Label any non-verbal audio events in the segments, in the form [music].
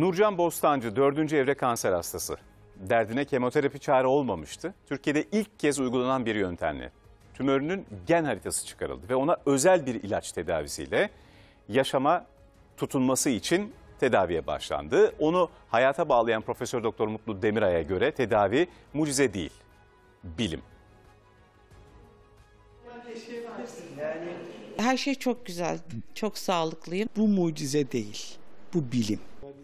Nurcan Bostancı 4. evre kanser hastası. Derdine kemoterapi çare olmamıştı. Türkiye'de ilk kez uygulanan bir yöntemle. Tümörünün gen haritası çıkarıldı ve ona özel bir ilaç tedavisiyle yaşama tutunması için tedaviye başlandı. Onu hayata bağlayan Profesör Doktor Mutlu Demiray'a göre tedavi mucize değil, bilim. Her şey çok güzel, çok sağlıklıyım. Bu mucize değil, bu bilim.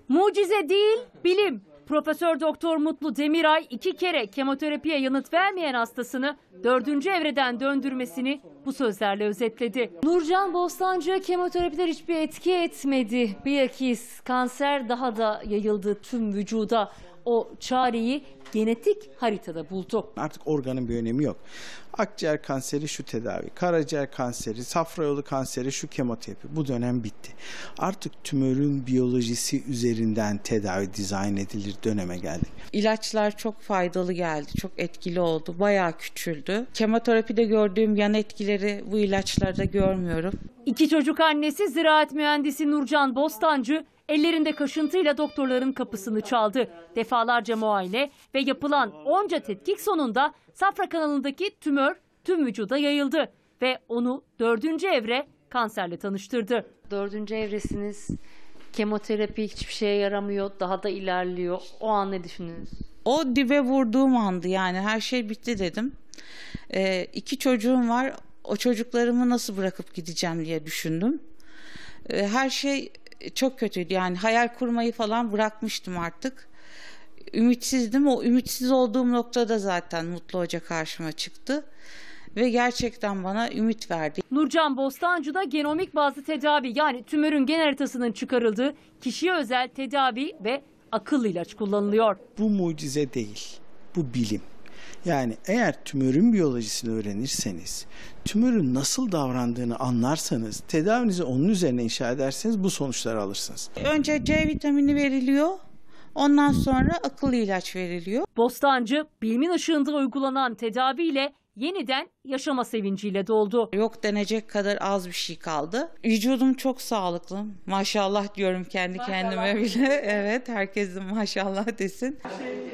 Mucize değil, bilim. Profesör Doktor Mutlu Demiray iki kere kemoterapiye yanıt vermeyen hastasını dördüncü evreden döndürmesini bu sözlerle özetledi. Nurcan Bostancı kemoterapiler hiçbir etki etmedi. Bilakis kanser daha da yayıldı tüm vücuda o çareyi genetik haritada buldu. Artık organın bir önemi yok. Akciğer kanseri şu tedavi, karaciğer kanseri, safra yolu kanseri şu kemoterapi. Bu dönem bitti. Artık tümörün biyolojisi üzerinden tedavi dizayn edilir döneme geldik. İlaçlar çok faydalı geldi, çok etkili oldu, bayağı küçüldü. Kemoterapide gördüğüm yan etkileri bu ilaçlarda görmüyorum. İki çocuk annesi ziraat mühendisi Nurcan Bostancı ellerinde kaşıntıyla doktorların kapısını çaldı. Defalarca muayene ve yapılan onca tetkik sonunda safra kanalındaki tümör tüm vücuda yayıldı ve onu dördüncü evre kanserle tanıştırdı. Dördüncü evresiniz kemoterapi hiçbir şeye yaramıyor daha da ilerliyor. O an ne düşündünüz? O dibe vurduğum andı yani her şey bitti dedim. Ee, iki çocuğum var o çocuklarımı nasıl bırakıp gideceğim diye düşündüm. Ee, her şey çok kötüydü yani hayal kurmayı falan bırakmıştım artık. Ümitsizdim o ümitsiz olduğum noktada zaten Mutlu Hoca karşıma çıktı ve gerçekten bana ümit verdi. Nurcan Bostancı'da genomik bazı tedavi yani tümörün gen haritasının çıkarıldığı kişiye özel tedavi ve akıllı ilaç kullanılıyor. Bu mucize değil, bu bilim. Yani eğer tümörün biyolojisini öğrenirseniz, tümörün nasıl davrandığını anlarsanız, tedavinizi onun üzerine inşa ederseniz bu sonuçları alırsınız. Önce C vitamini veriliyor. Ondan sonra akıllı ilaç veriliyor. Bostancı bilimin ışığında uygulanan tedaviyle yeniden yaşama sevinciyle doldu. Yok denecek kadar az bir şey kaldı. Vücudum çok sağlıklı. Maşallah diyorum kendi maşallah. kendime bile. [laughs] evet herkesin maşallah desin. Şey...